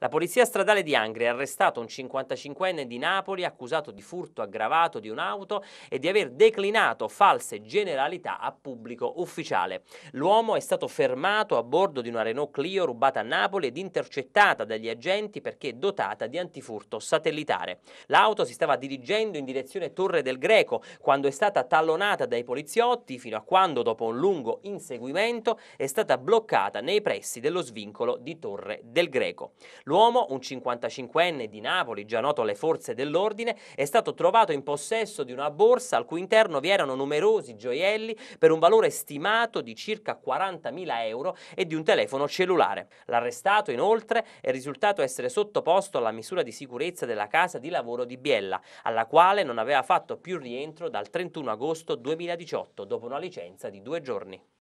La polizia stradale di Angri ha arrestato un 55enne di Napoli accusato di furto aggravato di un'auto e di aver declinato false generalità a pubblico ufficiale. L'uomo è stato fermato a bordo di una Renault Clio rubata a Napoli ed intercettata dagli agenti perché dotata di antifurto satellitare. L'auto si stava dirigendo in direzione Torre del Greco quando è stata tallonata dai poliziotti fino a quando dopo un lungo inseguimento è stata bloccata nei pressi dello svincolo di Torre del Greco. L'uomo, un 55enne di Napoli, già noto alle forze dell'ordine, è stato trovato in possesso di una borsa al cui interno vi erano numerosi gioielli per un valore stimato di circa 40.000 euro e di un telefono cellulare. L'arrestato, inoltre, è risultato essere sottoposto alla misura di sicurezza della casa di lavoro di Biella, alla quale non aveva fatto più rientro dal 31 agosto 2018, dopo una licenza di due giorni.